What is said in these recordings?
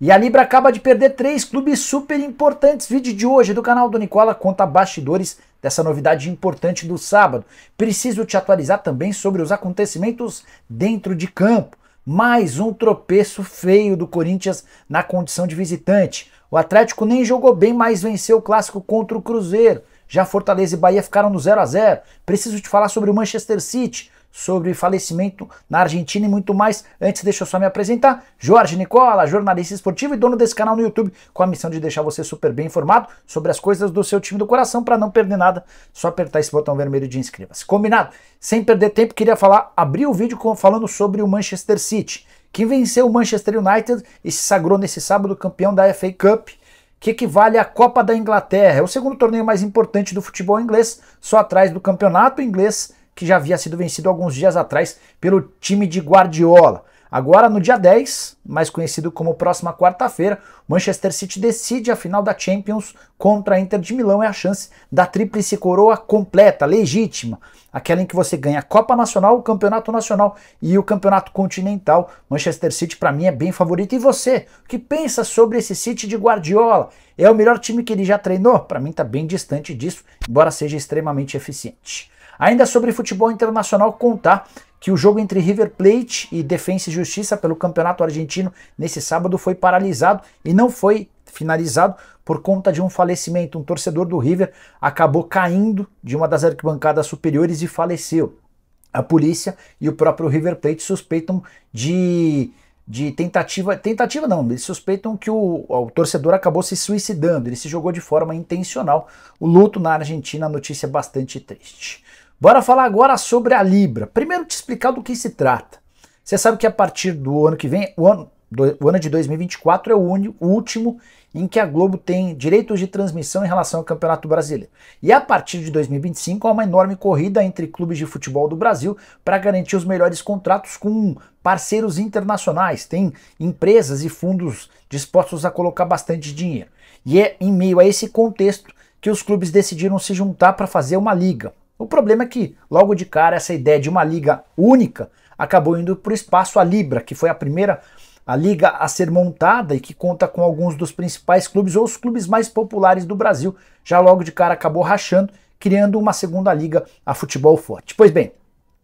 E a Libra acaba de perder três clubes super importantes. Vídeo de hoje do canal do Nicola conta bastidores dessa novidade importante do sábado. Preciso te atualizar também sobre os acontecimentos dentro de campo. Mais um tropeço feio do Corinthians na condição de visitante. O Atlético nem jogou bem, mas venceu o clássico contra o Cruzeiro. Já Fortaleza e Bahia ficaram no 0 a 0. Preciso te falar sobre o Manchester City sobre falecimento na Argentina e muito mais. Antes, deixa eu só me apresentar. Jorge Nicola, jornalista esportivo e dono desse canal no YouTube, com a missão de deixar você super bem informado sobre as coisas do seu time do coração para não perder nada. Só apertar esse botão vermelho de inscreva-se. Combinado? Sem perder tempo, queria falar, abrir o vídeo falando sobre o Manchester City, que venceu o Manchester United e se sagrou nesse sábado campeão da FA Cup que equivale à Copa da Inglaterra. É o segundo torneio mais importante do futebol inglês, só atrás do Campeonato Inglês que já havia sido vencido alguns dias atrás pelo time de Guardiola. Agora, no dia 10, mais conhecido como próxima quarta-feira, Manchester City decide a final da Champions contra a Inter de Milão. É a chance da tríplice coroa completa, legítima. Aquela em que você ganha a Copa Nacional, o Campeonato Nacional e o Campeonato Continental. Manchester City, para mim, é bem favorito. E você, o que pensa sobre esse City de Guardiola? É o melhor time que ele já treinou? Para mim, está bem distante disso, embora seja extremamente eficiente. Ainda sobre futebol internacional, contar que o jogo entre River Plate e Defensa e Justiça pelo Campeonato Argentino nesse sábado foi paralisado e não foi finalizado por conta de um falecimento. Um torcedor do River acabou caindo de uma das arquibancadas superiores e faleceu. A polícia e o próprio River Plate suspeitam de de tentativa, tentativa não, eles suspeitam que o, o, torcedor acabou se suicidando, ele se jogou de forma intencional. O luto na Argentina, notícia bastante triste. Bora falar agora sobre a Libra. Primeiro te explicar do que se trata. Você sabe que a partir do ano que vem, o ano, do, o ano de 2024 é o, único, o último em que a Globo tem direitos de transmissão em relação ao Campeonato Brasileiro. E a partir de 2025 há uma enorme corrida entre clubes de futebol do Brasil para garantir os melhores contratos com parceiros internacionais. Tem empresas e fundos dispostos a colocar bastante dinheiro. E é em meio a esse contexto que os clubes decidiram se juntar para fazer uma liga. O problema é que, logo de cara, essa ideia de uma liga única acabou indo para o espaço a Libra, que foi a primeira a liga a ser montada e que conta com alguns dos principais clubes ou os clubes mais populares do Brasil, já logo de cara acabou rachando, criando uma segunda liga a futebol forte. Pois bem,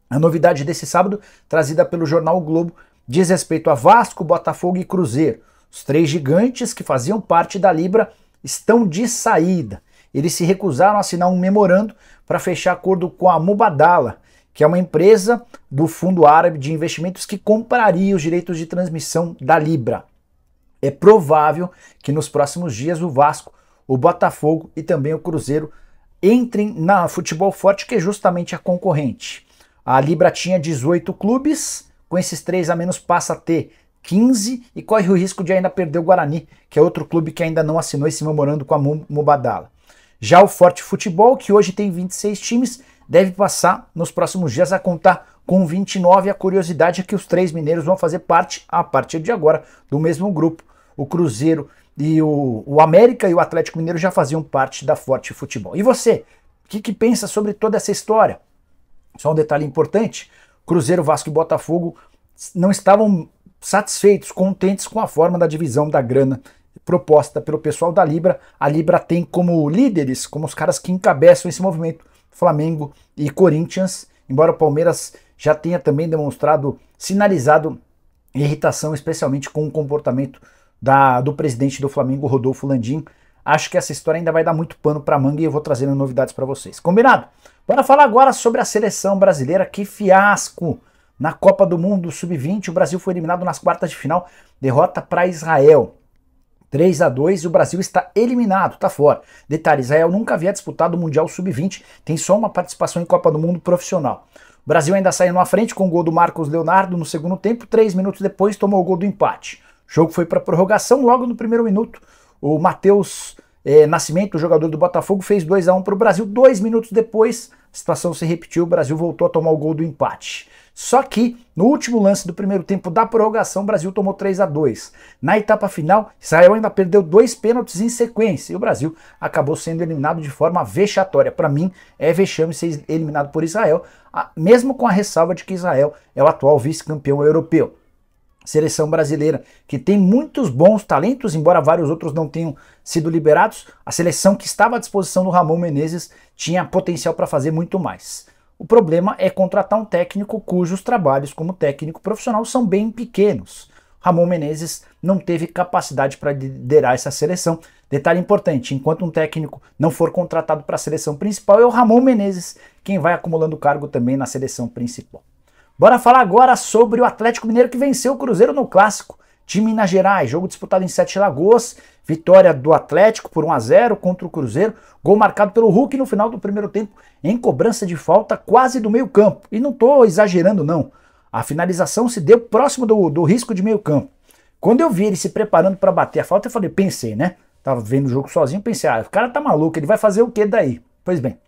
a novidade desse sábado, trazida pelo jornal o Globo, diz respeito a Vasco, Botafogo e Cruzeiro. Os três gigantes que faziam parte da Libra estão de saída eles se recusaram a assinar um memorando para fechar acordo com a Mubadala, que é uma empresa do Fundo Árabe de Investimentos que compraria os direitos de transmissão da Libra. É provável que nos próximos dias o Vasco, o Botafogo e também o Cruzeiro entrem na Futebol Forte, que é justamente a concorrente. A Libra tinha 18 clubes, com esses três a menos passa a ter 15 e corre o risco de ainda perder o Guarani, que é outro clube que ainda não assinou esse memorando com a Mubadala. Já o Forte Futebol, que hoje tem 26 times, deve passar nos próximos dias a contar com 29. A curiosidade é que os três mineiros vão fazer parte, a partir de agora, do mesmo grupo. O Cruzeiro e o, o América e o Atlético Mineiro já faziam parte da Forte Futebol. E você, o que, que pensa sobre toda essa história? Só um detalhe importante: Cruzeiro, Vasco e Botafogo não estavam satisfeitos, contentes com a forma da divisão da grana proposta pelo pessoal da Libra. A Libra tem como líderes, como os caras que encabeçam esse movimento, Flamengo e Corinthians, embora o Palmeiras já tenha também demonstrado, sinalizado irritação, especialmente com o comportamento da, do presidente do Flamengo, Rodolfo Landim. Acho que essa história ainda vai dar muito pano para manga e eu vou trazendo novidades para vocês. Combinado? Bora falar agora sobre a seleção brasileira. Que fiasco! Na Copa do Mundo Sub-20, o Brasil foi eliminado nas quartas de final, derrota para Israel. 3 a 2 e o Brasil está eliminado, está fora. Detalhe, Israel nunca havia disputado o Mundial Sub-20, tem só uma participação em Copa do Mundo profissional. O Brasil ainda saiu na frente com o gol do Marcos Leonardo no segundo tempo, três minutos depois tomou o gol do empate. O jogo foi para prorrogação, logo no primeiro minuto, o Matheus eh, Nascimento, jogador do Botafogo, fez 2 a 1 para o Brasil. Dois minutos depois, a situação se repetiu, o Brasil voltou a tomar o gol do empate. Só que no último lance do primeiro tempo da prorrogação, o Brasil tomou 3 a 2. Na etapa final, Israel ainda perdeu dois pênaltis em sequência e o Brasil acabou sendo eliminado de forma vexatória. Para mim, é vexame ser eliminado por Israel, mesmo com a ressalva de que Israel é o atual vice-campeão europeu seleção brasileira, que tem muitos bons talentos, embora vários outros não tenham sido liberados, a seleção que estava à disposição do Ramon Menezes tinha potencial para fazer muito mais. O problema é contratar um técnico cujos trabalhos como técnico profissional são bem pequenos. Ramon Menezes não teve capacidade para liderar essa seleção. Detalhe importante: enquanto um técnico não for contratado para a seleção principal, é o Ramon Menezes quem vai acumulando cargo também na seleção principal. Bora falar agora sobre o Atlético Mineiro que venceu o Cruzeiro no Clássico. Time Minas Gerais, jogo disputado em Sete Lagoas Vitória do Atlético por 1 a 0 contra o Cruzeiro. Gol marcado pelo Hulk no final do primeiro tempo, em cobrança de falta quase do meio-campo. E não estou exagerando, não. A finalização se deu próximo do, do risco de meio-campo. Quando eu vi ele se preparando para bater a falta, eu falei, pensei, né? Tava vendo o jogo sozinho, pensei, ah, o cara tá maluco, ele vai fazer o que daí? Pois bem,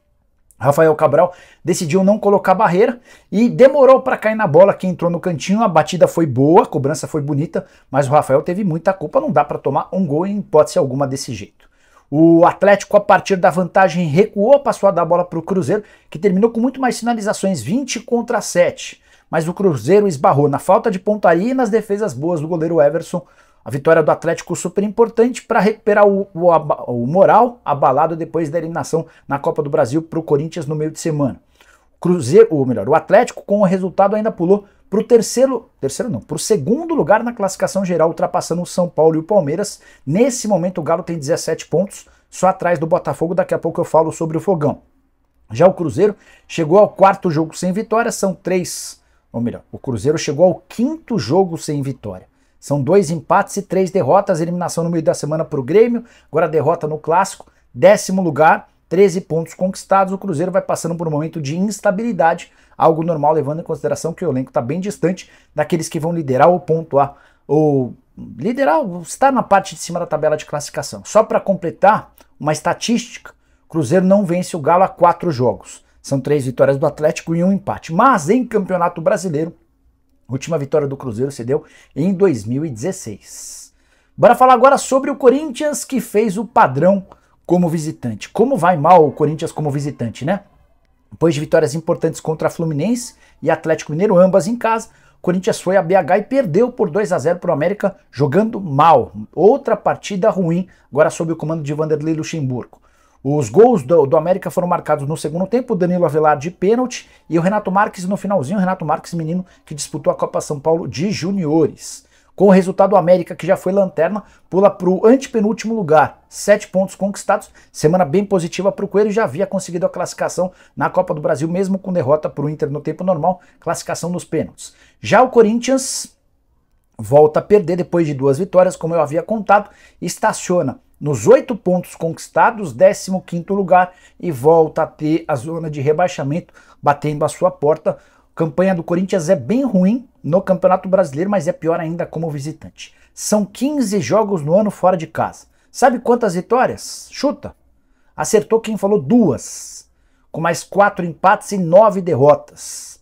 Rafael Cabral decidiu não colocar barreira e demorou para cair na bola que entrou no cantinho. A batida foi boa, a cobrança foi bonita, mas o Rafael teve muita culpa. Não dá para tomar um gol em hipótese alguma desse jeito. O Atlético, a partir da vantagem, recuou, passou a dar a bola para o Cruzeiro, que terminou com muito mais sinalizações 20 contra 7. Mas o Cruzeiro esbarrou na falta de pontaria e nas defesas boas do goleiro Everson a vitória do Atlético super importante para recuperar o, o, o, moral abalado depois da eliminação na Copa do Brasil para o Corinthians no meio de semana. Cruzeiro, ou melhor, o Atlético com o resultado ainda pulou para o terceiro, terceiro não, para o segundo lugar na classificação geral, ultrapassando o São Paulo e o Palmeiras. Nesse momento o Galo tem 17 pontos, só atrás do Botafogo, daqui a pouco eu falo sobre o Fogão. Já o Cruzeiro chegou ao quarto jogo sem vitória, são três, ou melhor, o Cruzeiro chegou ao quinto jogo sem vitória. São dois empates e três derrotas. Eliminação no meio da semana para o Grêmio. Agora derrota no Clássico. Décimo lugar, 13 pontos conquistados. O Cruzeiro vai passando por um momento de instabilidade, algo normal, levando em consideração que o elenco está bem distante daqueles que vão liderar ou pontuar ou liderar, estar na parte de cima da tabela de classificação. Só para completar uma estatística, Cruzeiro não vence o Galo a quatro jogos. São três vitórias do Atlético e um empate. Mas em Campeonato Brasileiro, Última vitória do Cruzeiro se deu em 2016. Bora falar agora sobre o Corinthians que fez o padrão como visitante. Como vai mal o Corinthians como visitante, né? Depois de vitórias importantes contra Fluminense e Atlético Mineiro, ambas em casa, o Corinthians foi a BH e perdeu por 2 a 0 para o América, jogando mal. Outra partida ruim, agora sob o comando de Vanderlei Luxemburgo. Os gols do, do, América foram marcados no segundo tempo, Danilo Avelar de pênalti e o Renato Marques no finalzinho, o Renato Marques, menino que disputou a Copa São Paulo de juniores. Com o resultado, o América, que já foi lanterna, pula para o antepenúltimo lugar. Sete pontos conquistados, semana bem positiva para o Coelho, já havia conseguido a classificação na Copa do Brasil, mesmo com derrota para o Inter no tempo normal, classificação nos pênaltis. Já o Corinthians volta a perder depois de duas vitórias, como eu havia contado, estaciona nos oito pontos conquistados, 15 quinto lugar e volta a ter a zona de rebaixamento batendo a sua porta. Campanha do Corinthians é bem ruim no Campeonato Brasileiro, mas é pior ainda como visitante. São 15 jogos no ano fora de casa. Sabe quantas vitórias? Chuta. Acertou quem falou duas. Com mais quatro empates e nove derrotas.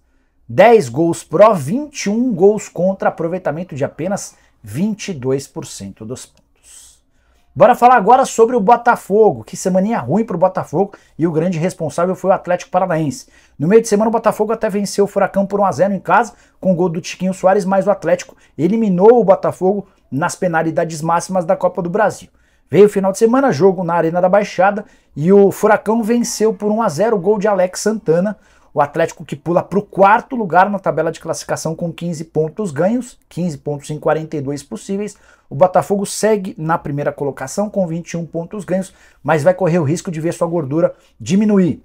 10 gols pró, 21 gols contra, aproveitamento de apenas 22% dos pontos. Bora falar agora sobre o Botafogo. Que semaninha ruim para o Botafogo e o grande responsável foi o Atlético Paranaense. No meio de semana, o Botafogo até venceu o Furacão por 1x0 em casa, com o gol do Tiquinho Soares, mas o Atlético eliminou o Botafogo nas penalidades máximas da Copa do Brasil. Veio o final de semana, jogo na Arena da Baixada e o Furacão venceu por 1 a 0 o gol de Alex Santana. O Atlético que pula para o quarto lugar na tabela de classificação com 15 pontos ganhos, 15 pontos em 42 possíveis. O Botafogo segue na primeira colocação com 21 pontos ganhos, mas vai correr o risco de ver sua gordura diminuir.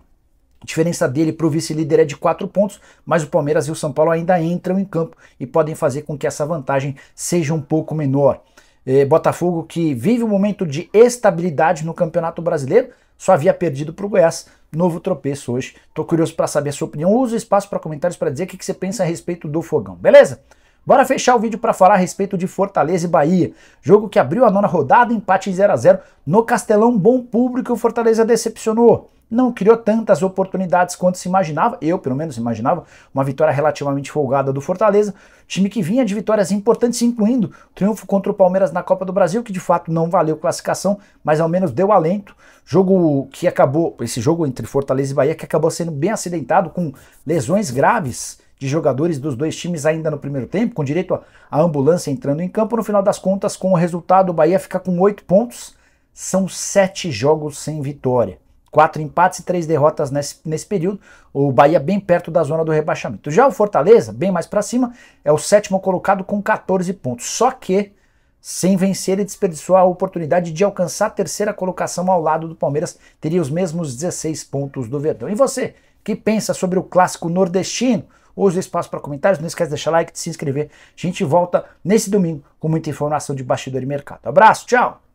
A diferença dele para o vice-líder é de 4 pontos, mas o Palmeiras e o São Paulo ainda entram em campo e podem fazer com que essa vantagem seja um pouco menor. Eh, Botafogo que vive um momento de estabilidade no Campeonato Brasileiro, só havia perdido para o Goiás. Novo tropeço hoje. Tô curioso para saber a sua opinião. Usa o espaço para comentários para dizer o que, que você pensa a respeito do fogão, beleza? Bora fechar o vídeo para falar a respeito de Fortaleza e Bahia. Jogo que abriu a nona rodada, empate 0 a 0 no Castelão, bom público e o Fortaleza decepcionou não criou tantas oportunidades quanto se imaginava. Eu, pelo menos, imaginava uma vitória relativamente folgada do Fortaleza, time que vinha de vitórias importantes, incluindo o triunfo contra o Palmeiras na Copa do Brasil, que de fato não valeu classificação, mas ao menos deu alento. Jogo que acabou, esse jogo entre Fortaleza e Bahia, que acabou sendo bem acidentado, com lesões graves de jogadores dos dois times ainda no primeiro tempo, com direito à ambulância entrando em campo. No final das contas, com o resultado, o Bahia fica com oito pontos. São sete jogos sem vitória. Quatro empates e três derrotas nesse, nesse período. O Bahia é bem perto da zona do rebaixamento. Já o Fortaleza, bem mais para cima, é o sétimo colocado com 14 pontos. Só que, sem vencer, ele desperdiçou a oportunidade de alcançar a terceira colocação ao lado do Palmeiras. Teria os mesmos 16 pontos do Verdão. E você, que pensa sobre o clássico nordestino? Use o espaço para comentários. Não esquece de deixar like, de se inscrever. A gente volta nesse domingo com muita informação de bastidor e mercado. Abraço, tchau!